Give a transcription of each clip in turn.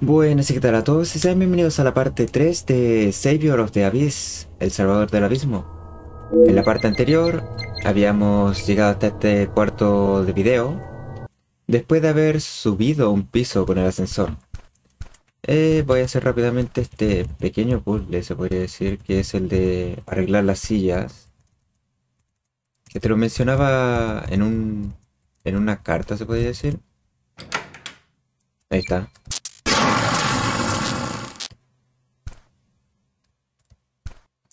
Buenas y qué tal a todos y sean bienvenidos a la parte 3 de Savior of the Abyss, el salvador del abismo. En la parte anterior habíamos llegado hasta este cuarto de video después de haber subido un piso con el ascensor. Eh, voy a hacer rápidamente este pequeño puzzle, se podría decir, que es el de arreglar las sillas. Que te lo mencionaba en en una carta, se podría decir. Ahí está.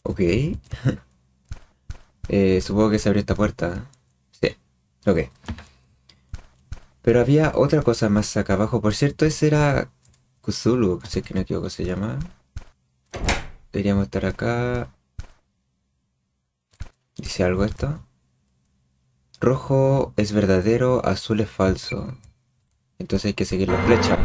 Ok. Eh, supongo que se abrió esta puerta. Sí. Ok. Pero había otra cosa más acá abajo. Por cierto, ese era Cthulhu, si que no equivoco, se llama. Deberíamos estar acá. ¿Dice algo esto? Rojo es verdadero, azul es falso. Entonces hay que seguir la flecha.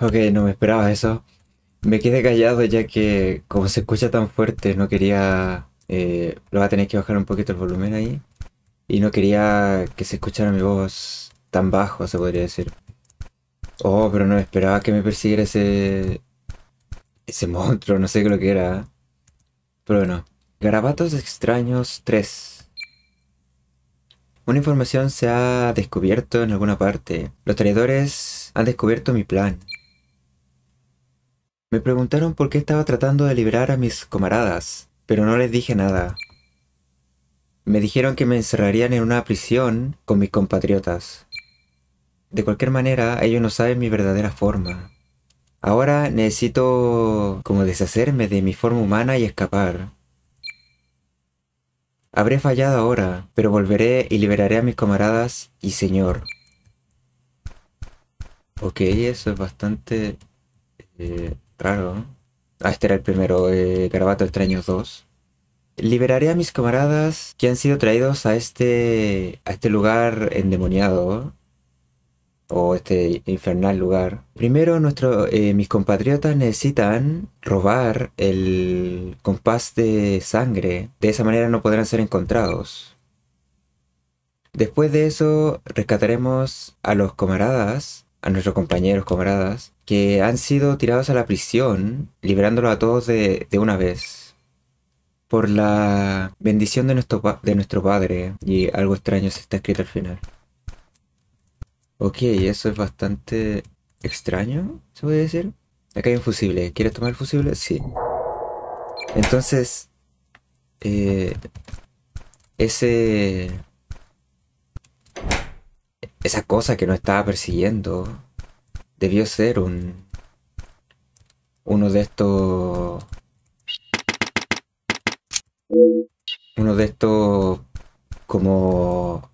Ok, no me esperaba eso. Me quedé callado ya que como se escucha tan fuerte, no quería... Eh, lo va a tener que bajar un poquito el volumen ahí. Y no quería que se escuchara mi voz tan bajo, se podría decir. Oh, pero no esperaba que me persiguiera ese... Ese monstruo, no sé qué lo que era. Pero bueno. Garabatos extraños 3. Una información se ha descubierto en alguna parte. Los traidores han descubierto mi plan. Me preguntaron por qué estaba tratando de liberar a mis camaradas, pero no les dije nada. Me dijeron que me encerrarían en una prisión con mis compatriotas. De cualquier manera, ellos no saben mi verdadera forma. Ahora necesito como deshacerme de mi forma humana y escapar. Habré fallado ahora, pero volveré y liberaré a mis camaradas y señor. Ok, eso es bastante eh, raro. Ah, este era el primero, eh, Garabato Extraños 2. Liberaré a mis camaradas que han sido traídos a este, a este lugar endemoniado o este infernal lugar. Primero, nuestro, eh, mis compatriotas necesitan robar el compás de sangre. De esa manera no podrán ser encontrados. Después de eso, rescataremos a los camaradas a nuestros compañeros, camaradas, que han sido tirados a la prisión, liberándolos a todos de, de una vez. Por la bendición de nuestro, de nuestro padre. Y algo extraño se está escrito al final. Ok, eso es bastante extraño, se puede decir. Acá hay un fusible. ¿Quieres tomar el fusible? Sí. Entonces, eh, ese esa cosa que no estaba persiguiendo debió ser un uno de estos uno de estos como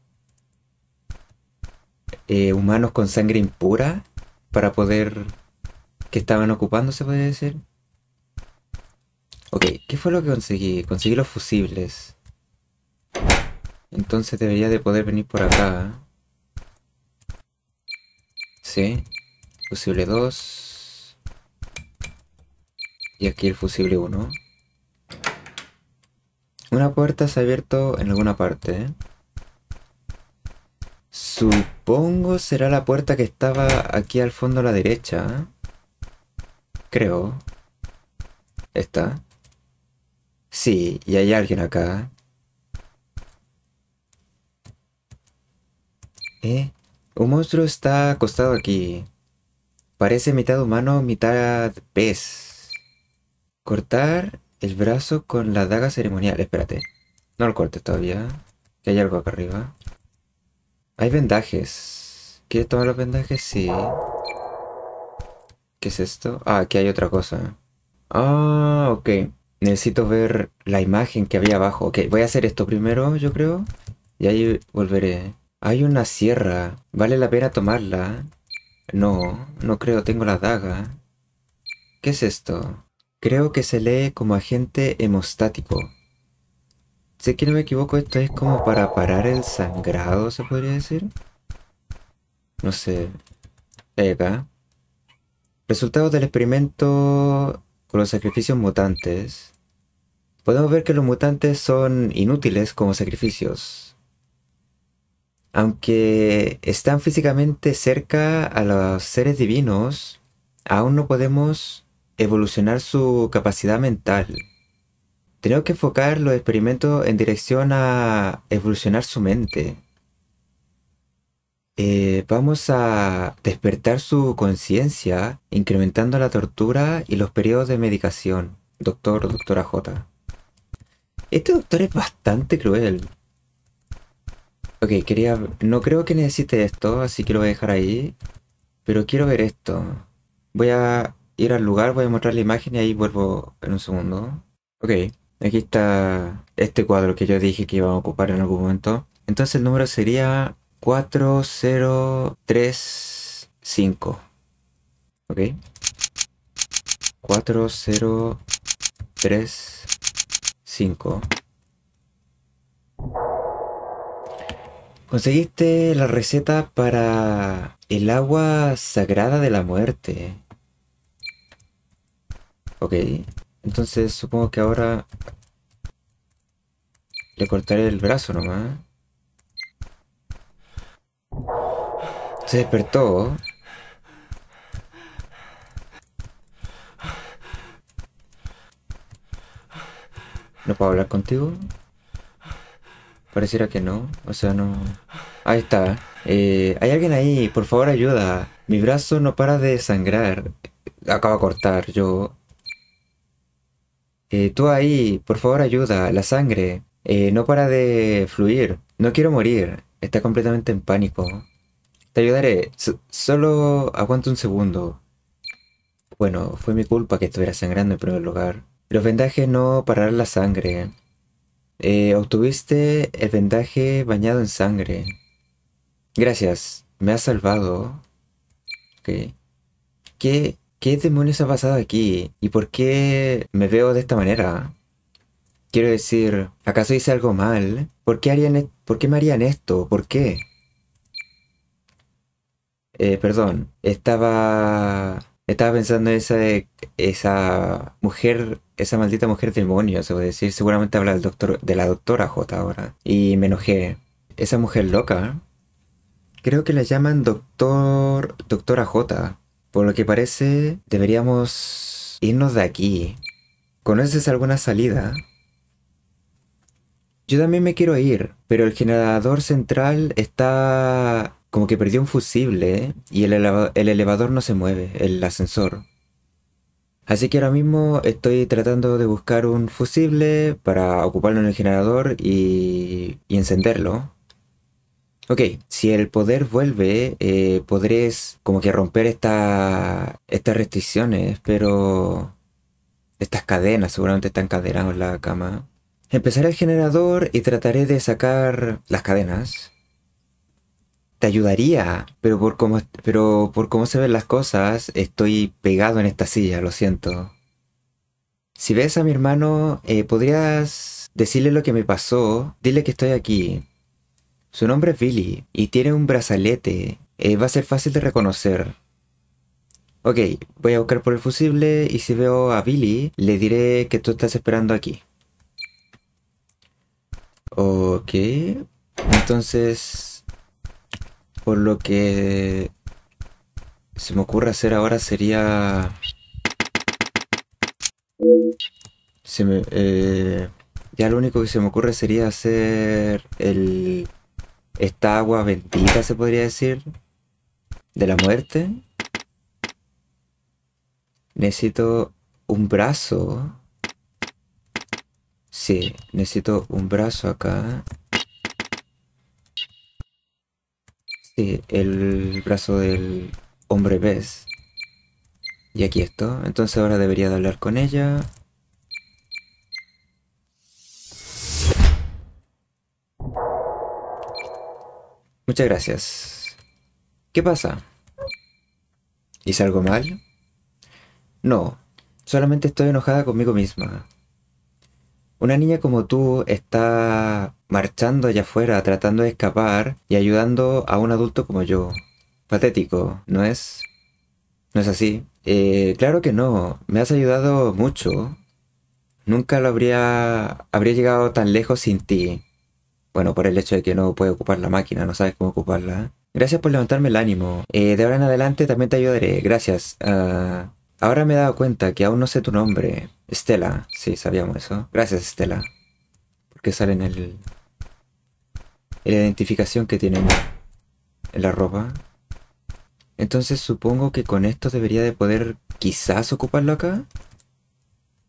eh, humanos con sangre impura para poder que estaban ocupando se puede decir ok qué fue lo que conseguí conseguí los fusibles entonces debería de poder venir por acá Sí. Fusible 2. Y aquí el fusible 1. Una puerta se ha abierto en alguna parte. ¿eh? Supongo será la puerta que estaba aquí al fondo a la derecha. ¿eh? Creo. ¿Esta? Sí, y hay alguien acá. ¿Eh? Un monstruo está acostado aquí. Parece mitad humano, mitad pez. Cortar el brazo con la daga ceremonial. Espérate. No lo corte todavía. Que hay algo acá arriba. Hay vendajes. ¿Quieres tomar los vendajes? Sí. ¿Qué es esto? Ah, aquí hay otra cosa. Ah, ok. Necesito ver la imagen que había abajo. Ok, voy a hacer esto primero, yo creo. Y ahí volveré. Hay una sierra. ¿Vale la pena tomarla? No, no creo. Tengo la daga. ¿Qué es esto? Creo que se lee como agente hemostático. Si que no me equivoco, esto es como para parar el sangrado, se podría decir. No sé. Ega. Resultados del experimento con los sacrificios mutantes. Podemos ver que los mutantes son inútiles como sacrificios. Aunque están físicamente cerca a los seres divinos, aún no podemos evolucionar su capacidad mental. Tenemos que enfocar los experimentos en dirección a evolucionar su mente. Eh, vamos a despertar su conciencia incrementando la tortura y los periodos de medicación. Doctor, doctora J. Este doctor es bastante cruel. Ok, quería... No creo que necesite esto, así que lo voy a dejar ahí. Pero quiero ver esto. Voy a ir al lugar, voy a mostrar la imagen y ahí vuelvo en un segundo. Ok, aquí está este cuadro que yo dije que iba a ocupar en algún momento. Entonces el número sería 4035. Ok. 4035. Conseguiste la receta para el agua sagrada de la muerte. Ok, entonces supongo que ahora le cortaré el brazo nomás. Se despertó. ¿No puedo hablar contigo? Pareciera que no, o sea, no... Ahí está. Eh, hay alguien ahí, por favor ayuda. Mi brazo no para de sangrar. Acaba de cortar, yo... Eh, tú ahí, por favor ayuda. La sangre eh, no para de fluir. No quiero morir. Está completamente en pánico. Te ayudaré. solo aguanta un segundo. Bueno, fue mi culpa que estuviera sangrando en primer lugar. Los vendajes no pararán la sangre. Eh, obtuviste el vendaje bañado en sangre. Gracias, me has salvado. ¿Qué, ¿Qué demonios ha pasado aquí? ¿Y por qué me veo de esta manera? Quiero decir, ¿acaso hice algo mal? ¿Por qué, harían e-, ¿por qué me harían esto? ¿Por qué? Eh, perdón, estaba estaba pensando en esa, esa mujer, esa maldita mujer demonio, se puede decir. Seguramente habla del doctor, de la doctora J ahora. Y me enojé. Esa mujer loca, ¿eh? creo que la llaman doctor, doctora J. Por lo que parece, deberíamos irnos de aquí. ¿Conoces alguna salida? Yo también me quiero ir, pero el generador central está como que perdió un fusible ¿eh? y el, elevador no se mueve, el ascensor. Así que ahora mismo estoy tratando de buscar un fusible para ocuparlo en el generador y, encenderlo. Ok, si el poder vuelve, eh, podréis como que romper estas restricciones, pero estas cadenas, seguramente están cadenadas en la cama. Empezaré el generador y trataré de sacar las cadenas ayudaría, pero por cómo, pero por cómo se ven las cosas, estoy pegado en esta silla, lo siento. Si ves a mi hermano, eh, podrías decirle lo que me pasó, dile que estoy aquí. Su nombre es Billy y tiene un brazalete, eh, va a ser fácil de reconocer. Ok, voy a buscar por el fusible y si veo a Billy, le diré que tú estás esperando aquí. Ok, entonces por lo que se me ocurre hacer ahora sería... Eh, ya lo único que se me ocurre sería hacer el, esta agua bendita, se podría decir, de la muerte. Necesito un brazo. Sí, necesito un brazo acá. Sí, el brazo del hombre pez. Y aquí esto. Entonces ahora debería de hablar con ella. Muchas gracias. ¿Qué pasa? ¿Hice algo mal? No, solamente estoy enojada conmigo misma. Una niña como tú está marchando allá afuera tratando de escapar y ayudando a un adulto como yo. Patético, ¿no es? ¿No es así? Eh, claro que no, me has ayudado mucho. Nunca lo habría, habría llegado tan lejos sin ti. Bueno, por el hecho de que no puede ocupar la máquina, no sabes cómo ocuparla. Gracias por levantarme el ánimo. Eh, de ahora en adelante también te ayudaré. Gracias. Uh, Ahora me he dado cuenta que aún no sé tu nombre. Estela. Sí, sabíamos eso. Gracias, Estela. Porque sale en el... En la identificación que tienen en la ropa. Entonces supongo que con esto debería de poder quizás ocuparlo acá.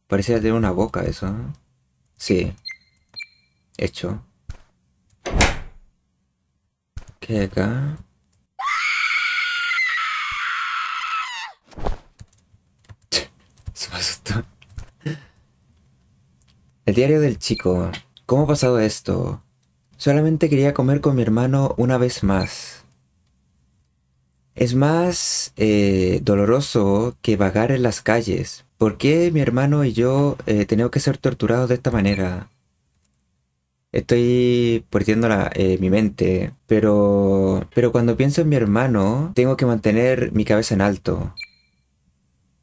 Parecía tener una boca eso. ¿eh? Sí. Hecho. ¿Qué hay acá? El diario del chico. ¿Cómo ha pasado esto? Solamente quería comer con mi hermano una vez más. Es más eh, doloroso que vagar en las calles. ¿Por qué mi hermano y yo eh, tenemos que ser torturados de esta manera? Estoy perdiendo la, eh, mi mente, pero, pero cuando pienso en mi hermano, tengo que mantener mi cabeza en alto.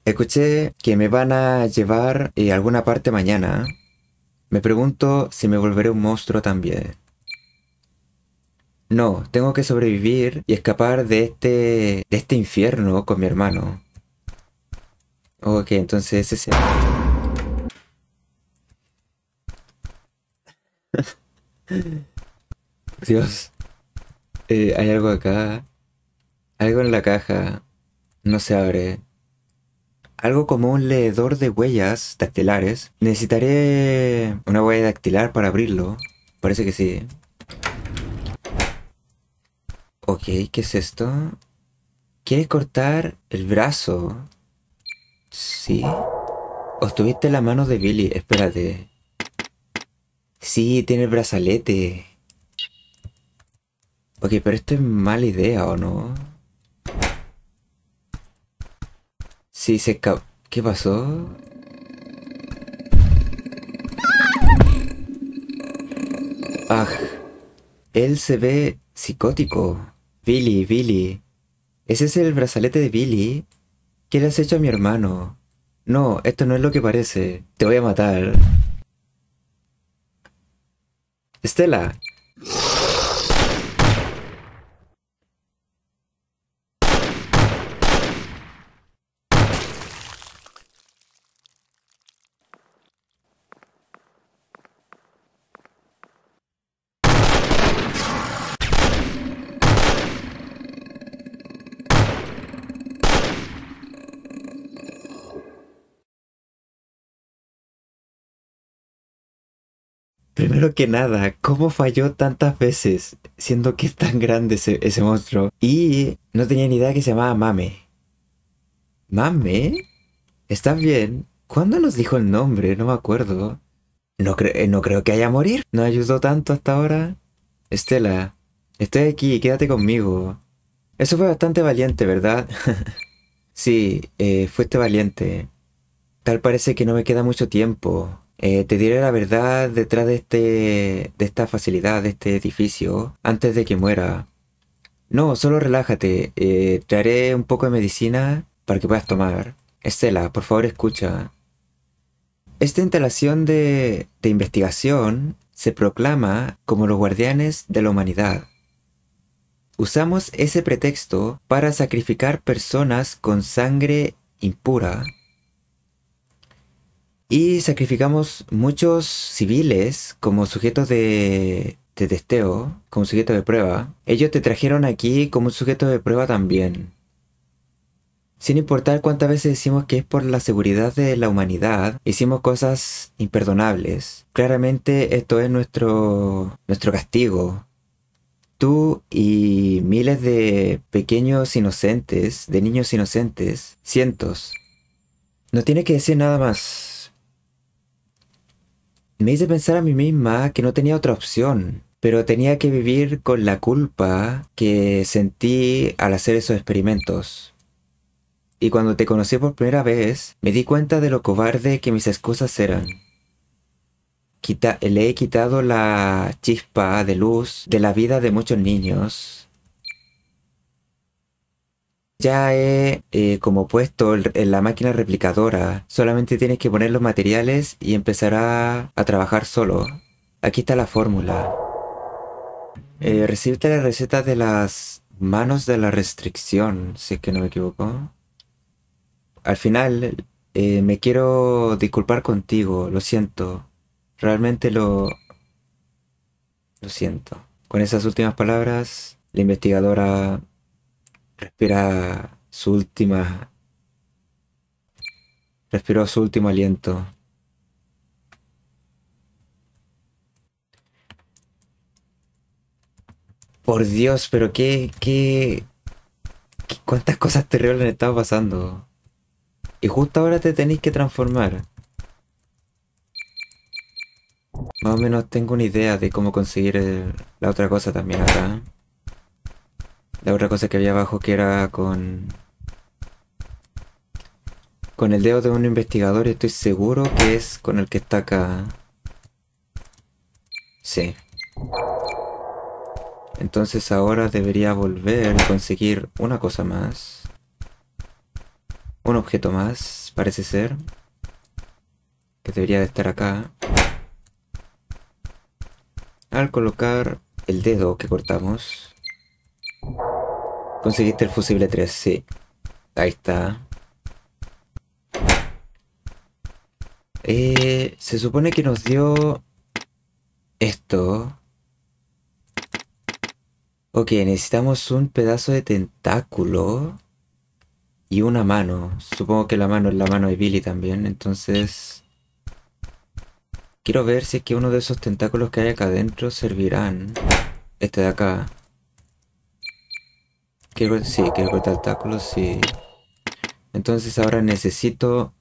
Escuché que me van a llevar a eh, alguna parte mañana. Me pregunto si me volveré un monstruo también. No, tengo que sobrevivir y escapar de este, de este infierno con mi hermano. Ok, entonces ese... Dios. Eh, hay algo acá. Algo en la caja. No se abre algo como un leedor de huellas dactilares. Necesitaré una huella dactilar para abrirlo. Parece que sí. Ok, ¿qué es esto? ¿Quieres cortar el brazo? Sí. Obtuviste la mano de Billy. Espérate. Sí, tiene el brazalete. Ok, pero esto es mala idea, ¿o no? Sí, se ¿Qué pasó? Ah, él se ve psicótico. Billy, Billy. Ese es el brazalete de Billy. ¿Qué le has hecho a mi hermano? No, esto no es lo que parece. Te voy a matar. Estela, Primero que nada, ¿cómo falló tantas veces siendo que es tan grande ese, monstruo? Y no tenía ni idea que se llamaba Mame. ¿Mame? ¿Estás bien? ¿Cuándo nos dijo el nombre? No me acuerdo. Eh, no, creo que haya morir. No ayudó tanto hasta ahora. Estela, estoy aquí, quédate conmigo. Eso fue bastante valiente, ¿verdad? sí, eh, fuiste valiente. Tal parece que no me queda mucho tiempo. Eh, te diré la verdad detrás de, este, de esta facilidad, de este edificio, antes de que muera. No, solo relájate. Eh, traeré un poco de medicina para que puedas tomar. Estela, por favor escucha. Esta instalación de investigación se proclama como los guardianes de la humanidad. Usamos ese pretexto para sacrificar personas con sangre impura y sacrificamos muchos civiles como sujetos de, testeo, como sujetos de prueba. Ellos te trajeron aquí como un sujeto de prueba también. Sin importar cuántas veces decimos que es por la seguridad de la humanidad, hicimos cosas imperdonables. Claramente esto es nuestro, nuestro castigo. Tú y miles de pequeños inocentes, de niños inocentes, cientos. No tienes que decir nada más. Me hice pensar a mí misma que no tenía otra opción, pero tenía que vivir con la culpa que sentí al hacer esos experimentos. Y cuando te conocí por primera vez, me di cuenta de lo cobarde que mis excusas eran. Quita le he quitado la chispa de luz de la vida de muchos niños ya he eh, como puesto en la máquina replicadora. Solamente tienes que poner los materiales y empezará a trabajar solo. Aquí está la fórmula. Eh, recibiste la receta de las manos de la restricción, si es que no me equivoco. Al final, eh, me quiero disculpar contigo, lo siento. Realmente lo... Lo siento. Con esas últimas palabras, la investigadora respira su última. Respiró su último aliento. Por Dios, pero qué, qué, cuántas cosas terribles han estado pasando. Y justo ahora te tenéis que transformar. Más o menos tengo una idea de cómo conseguir la otra cosa también acá la otra cosa que había abajo que era con... Con el dedo de un investigador estoy seguro que es con el que está acá. Sí. Entonces ahora debería volver a conseguir una cosa más. Un objeto más, parece ser. Que debería de estar acá. Al colocar el dedo que cortamos, Conseguiste el fusible 3, sí. Ahí está. Eh, se supone que nos dio esto. Ok, necesitamos un pedazo de tentáculo y una mano. Supongo que la mano es la mano de Billy también, entonces... Quiero ver si es que uno de esos tentáculos que hay acá adentro servirán. Este de acá. Quiero, sí, quiero cortar tentáculo, sí. Entonces ahora necesito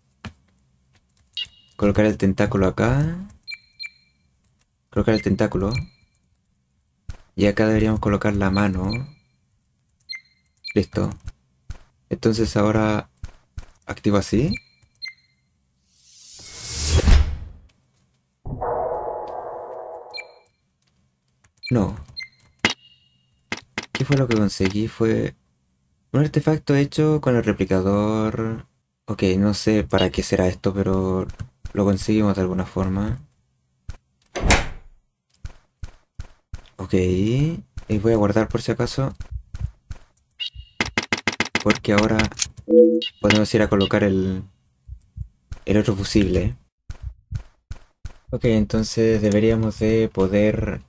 colocar el tentáculo acá. Colocar el tentáculo. Y acá deberíamos colocar la mano. Listo. Entonces ahora activo así. No fue lo que conseguí? Fue un artefacto hecho con el replicador. Ok, no sé para qué será esto, pero lo conseguimos de alguna forma. Ok, y voy a guardar por si acaso. Porque ahora podemos ir a colocar el, el otro fusible. Ok, entonces deberíamos de poder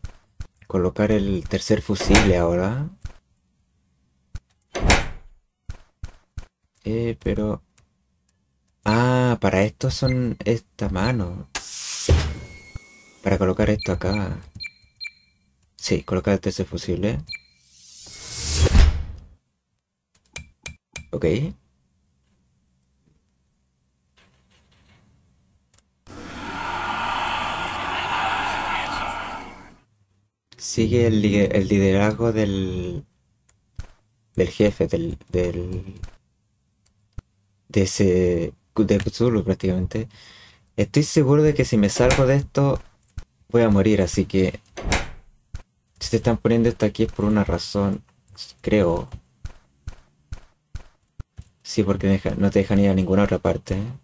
colocar el tercer fusible ahora. Eh, pero... Ah, para esto son esta mano. Para colocar esto acá. Sí, colocar este fusible. Ok. Sigue el, el liderazgo del, del jefe, del, del de ese de Cthulhu prácticamente. Estoy seguro de que si me salgo de esto voy a morir, así que si te están poniendo esto aquí es por una razón, creo. Sí, porque no te dejan ir a ninguna otra parte.